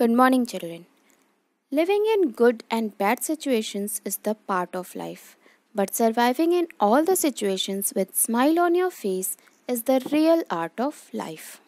Good morning, children. Living in good and bad situations is the part of life. But surviving in all the situations with smile on your face is the real art of life.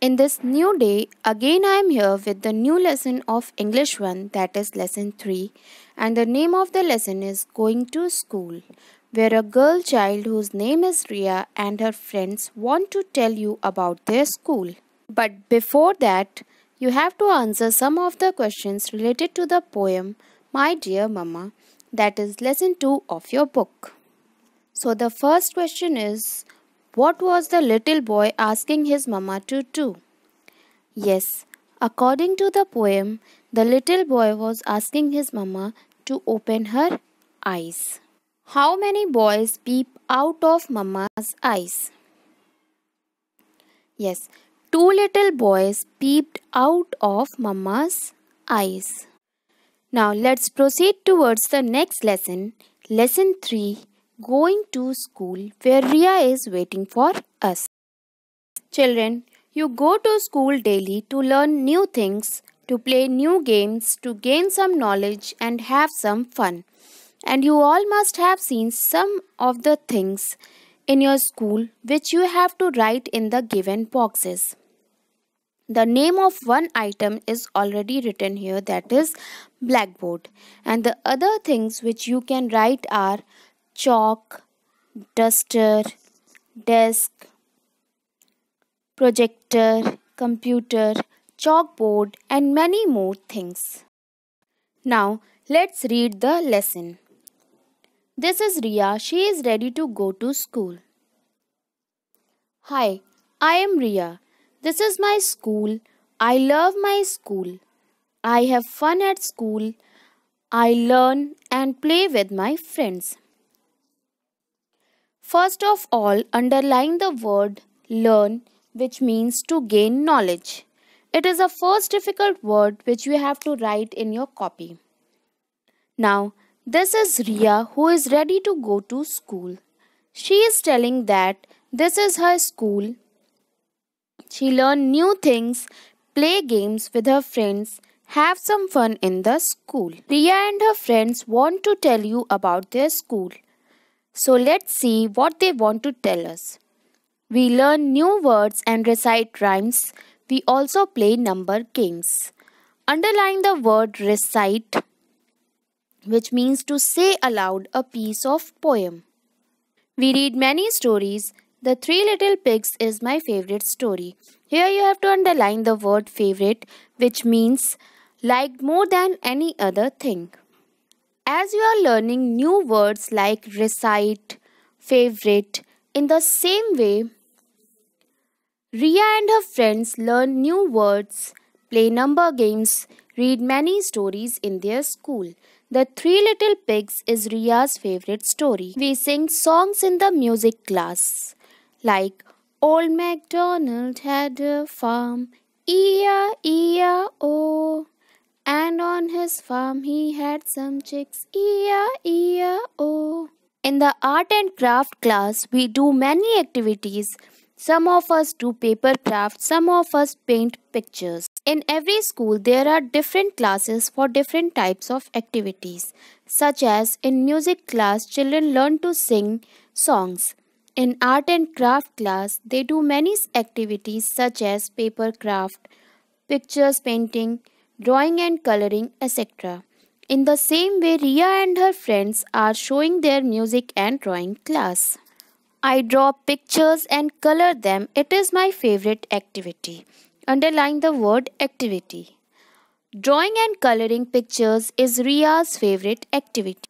In this new day, again I am here with the new lesson of English 1 that is lesson 3 and the name of the lesson is Going to School where a girl child whose name is Ria and her friends want to tell you about their school. But before that, you have to answer some of the questions related to the poem My Dear Mama, that is lesson 2 of your book. So, the first question is What was the little boy asking his mama to do? Yes, according to the poem, the little boy was asking his mama to open her eyes. How many boys peep out of mama's eyes? Yes, Two little boys peeped out of Mamma's eyes. Now let's proceed towards the next lesson. Lesson 3 Going to School, where Ria is waiting for us. Children, you go to school daily to learn new things, to play new games, to gain some knowledge, and have some fun. And you all must have seen some of the things in your school which you have to write in the given boxes the name of one item is already written here that is blackboard and the other things which you can write are chalk duster desk projector computer chalkboard and many more things now let's read the lesson this is Ria. She is ready to go to school. Hi, I am Ria. This is my school. I love my school. I have fun at school. I learn and play with my friends. First of all, underline the word learn, which means to gain knowledge. It is the first difficult word which you have to write in your copy. Now, this is Ria who is ready to go to school. She is telling that this is her school she learned new things, play games with her friends, have some fun in the school. Priya and her friends want to tell you about their school. So let's see what they want to tell us. We learn new words and recite rhymes. We also play number games. Underline the word recite, which means to say aloud a piece of poem. We read many stories the Three Little Pigs is my favorite story. Here you have to underline the word favorite, which means liked more than any other thing. As you are learning new words like recite, favorite, in the same way, Ria and her friends learn new words, play number games, read many stories in their school. The Three Little Pigs is Ria's favorite story. We sing songs in the music class like Old MacDonald had a farm, E-I-E-I-O. Oh. And on his farm he had some chicks, E-I-E-I-O. Oh. In the art and craft class, we do many activities. Some of us do paper craft, some of us paint pictures. In every school, there are different classes for different types of activities, such as in music class, children learn to sing songs. In art and craft class, they do many activities such as paper craft, pictures painting, drawing and coloring, etc. In the same way, Ria and her friends are showing their music and drawing class. I draw pictures and color them. It is my favorite activity. Underline the word activity. Drawing and coloring pictures is Ria's favorite activity.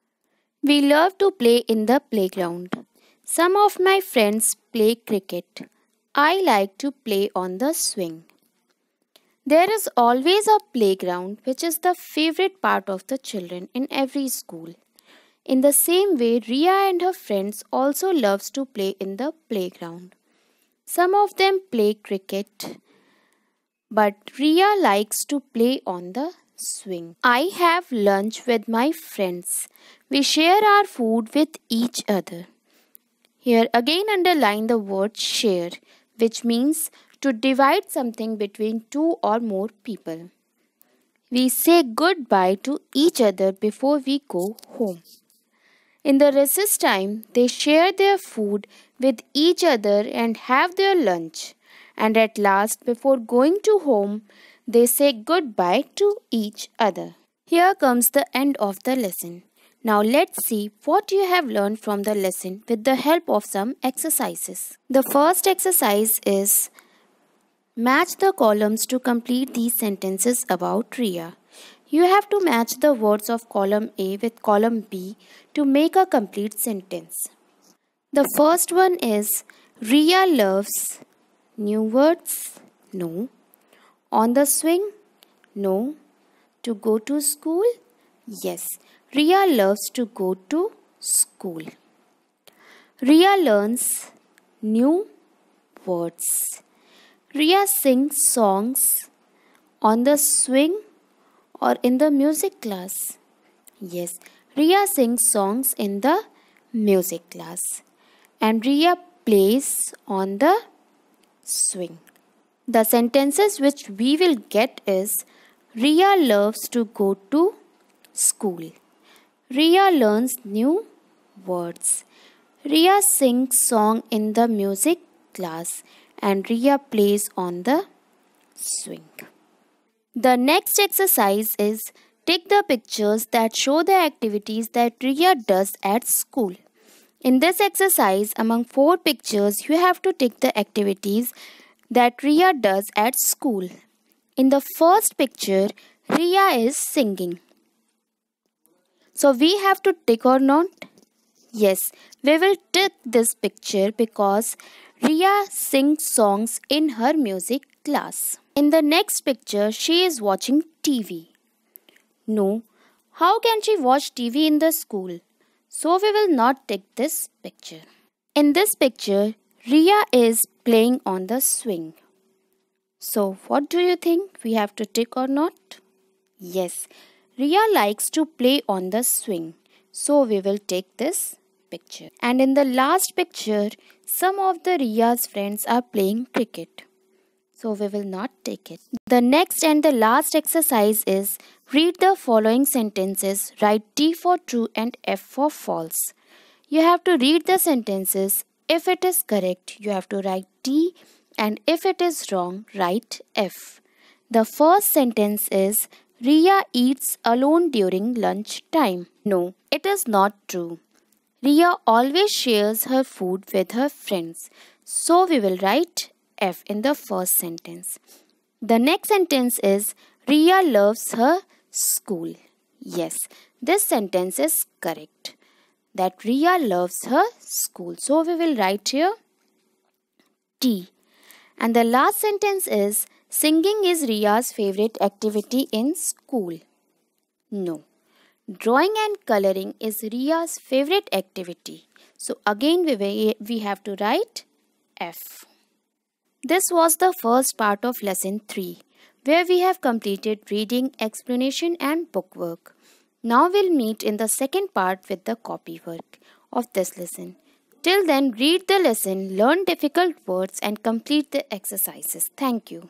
We love to play in the playground. Some of my friends play cricket. I like to play on the swing. There is always a playground, which is the favorite part of the children in every school. In the same way, Ria and her friends also loves to play in the playground. Some of them play cricket, but Ria likes to play on the swing. I have lunch with my friends. We share our food with each other. Here again underline the word share, which means to divide something between two or more people. We say goodbye to each other before we go home. In the recess time, they share their food with each other and have their lunch. And at last, before going to home, they say goodbye to each other. Here comes the end of the lesson. Now let's see what you have learned from the lesson with the help of some exercises. The first exercise is Match the columns to complete these sentences about Ria. You have to match the words of column A with column B to make a complete sentence. The first one is Ria loves new words, no. On the swing, no. To go to school, yes. Ria loves to go to school. Ria learns new words. Ria sings songs on the swing or in the music class. Yes, Ria sings songs in the music class. And Ria plays on the swing. The sentences which we will get is Ria loves to go to school. Ria learns new words. Ria sings song in the music class and Ria plays on the swing. The next exercise is take the pictures that show the activities that Ria does at school. In this exercise, among four pictures, you have to take the activities that Ria does at school. In the first picture, Ria is singing. So we have to tick or not? Yes, we will tick this picture because Ria sings songs in her music class. In the next picture, she is watching TV. No, how can she watch TV in the school? So we will not tick this picture. In this picture, Ria is playing on the swing. So what do you think? We have to tick or not? Yes, Ria likes to play on the swing. So we will take this picture. And in the last picture, some of the Ria's friends are playing cricket. So we will not take it. The next and the last exercise is read the following sentences. Write T for true and F for false. You have to read the sentences. If it is correct, you have to write T and if it is wrong, write F. The first sentence is Ria eats alone during lunch time. No, it is not true. Ria always shares her food with her friends. So we will write F in the first sentence. The next sentence is Ria loves her school. Yes, this sentence is correct. That Ria loves her school. So we will write here T. And the last sentence is Singing is Riya's favorite activity in school. No. Drawing and coloring is Riya's favorite activity. So again we, we have to write F. This was the first part of lesson 3 where we have completed reading, explanation and bookwork. Now we'll meet in the second part with the copywork of this lesson. Till then read the lesson, learn difficult words and complete the exercises. Thank you.